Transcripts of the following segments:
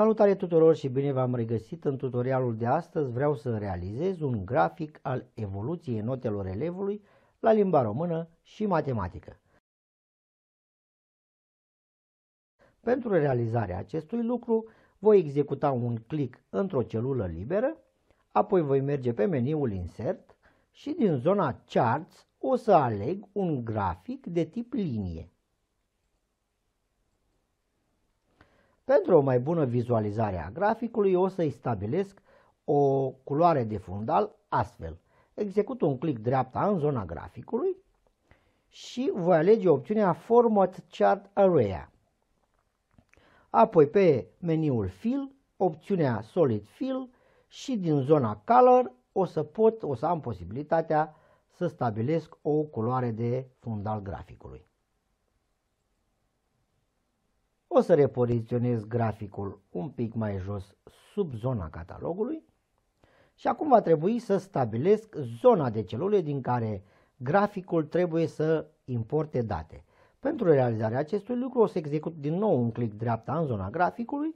Salutare tuturor și bine v-am regăsit! În tutorialul de astăzi vreau să realizez un grafic al evoluției notelor elevului la limba română și matematică. Pentru realizarea acestui lucru voi executa un click într-o celulă liberă, apoi voi merge pe meniul Insert și din zona Charts o să aleg un grafic de tip linie. Pentru o mai bună vizualizare a graficului o să-i stabilesc o culoare de fundal astfel. Execut un clic dreapta în zona graficului și voi alege opțiunea Format Chart Array. Apoi pe meniul Fill, opțiunea Solid Fill și din zona Color o să pot, o să am posibilitatea să stabilesc o culoare de fundal graficului. O să repoziționez graficul un pic mai jos sub zona catalogului și acum va trebui să stabilesc zona de celule din care graficul trebuie să importe date. Pentru realizarea acestui lucru o să execut din nou un clic dreapta în zona graficului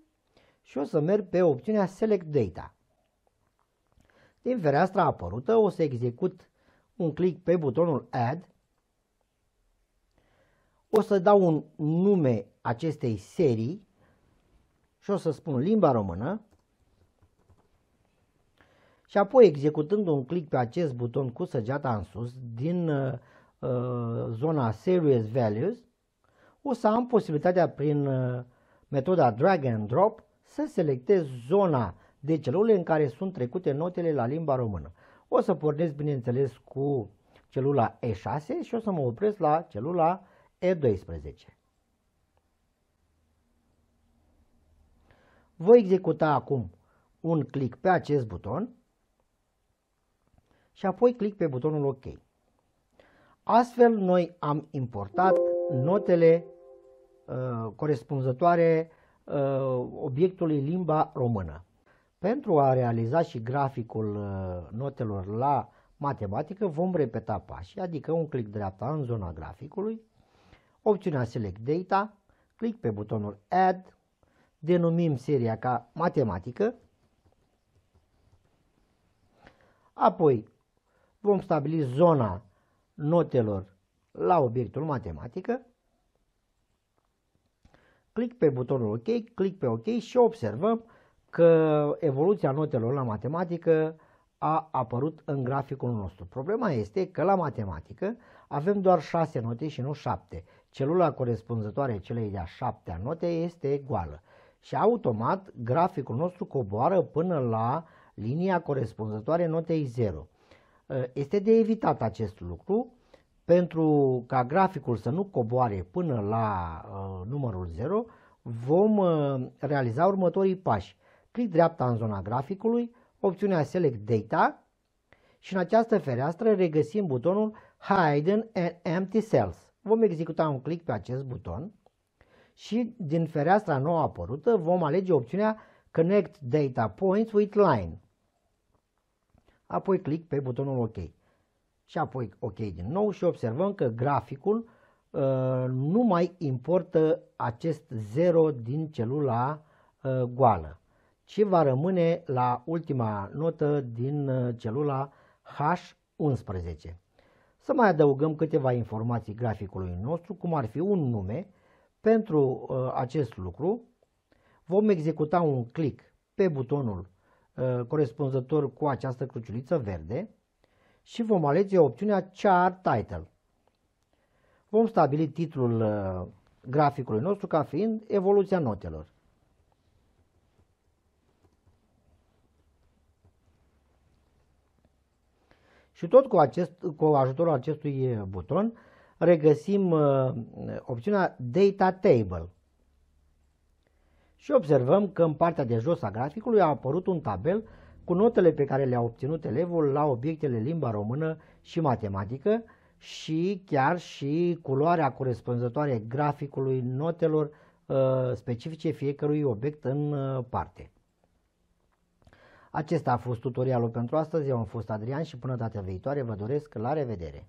și o să merg pe opțiunea Select Data. Din fereastra apărută o să execut un clic pe butonul Add, o să dau un nume acestei serii și o să spun limba română și apoi executând un click pe acest buton cu săgeata în sus din uh, uh, zona Serious Values o să am posibilitatea prin uh, metoda drag and drop să selectez zona de celule în care sunt trecute notele la limba română. O să pornesc bineînțeles cu celula E6 și o să mă opresc la celula E12. Voi executa acum un click pe acest buton și apoi click pe butonul OK. Astfel noi am importat notele uh, corespunzătoare uh, obiectului limba română. Pentru a realiza și graficul uh, notelor la matematică vom repeta pașii, adică un clic dreapta în zona graficului, opțiunea Select Data, clic pe butonul Add, denumim seria ca matematică. Apoi vom stabili zona notelor la obiectul matematică. Clic pe butonul OK, clic pe OK și observăm că evoluția notelor la matematică a apărut în graficul nostru. Problema este că la matematică avem doar 6 note și nu 7. Celula corespunzătoare celei de-a șaptea note este goală și automat graficul nostru coboară până la linia corespunzătoare notei 0. Ă, este de evitat acest lucru pentru ca graficul să nu coboare până la uh, numărul 0, vom uh, realiza următorii pași. Clic dreapta în zona graficului, opțiunea Select Data și în această fereastră regăsim butonul Hidden and Empty Cells. Vom executa un click pe acest buton și din fereastra nouă apărută vom alege opțiunea Connect Data Points with Line. Apoi clic pe butonul OK. Și apoi OK din nou și observăm că graficul uh, nu mai importă acest 0 din celula uh, goală, ci va rămâne la ultima notă din uh, celula H11. Să mai adăugăm câteva informații graficului nostru, cum ar fi un nume, pentru uh, acest lucru vom executa un click pe butonul uh, corespunzător cu această cruciuliță verde și vom alege opțiunea Chart Title. Vom stabili titlul uh, graficului nostru ca fiind evoluția notelor. Și tot cu, acest, cu ajutorul acestui uh, buton regăsim uh, opțiunea Data Table. Și observăm că în partea de jos a graficului a apărut un tabel cu notele pe care le-a obținut elevul la obiectele limba română și matematică și chiar și culoarea corespunzătoare graficului notelor uh, specifice fiecărui obiect în uh, parte. Acesta a fost tutorialul pentru astăzi, eu am fost Adrian și până data viitoare vă doresc la revedere!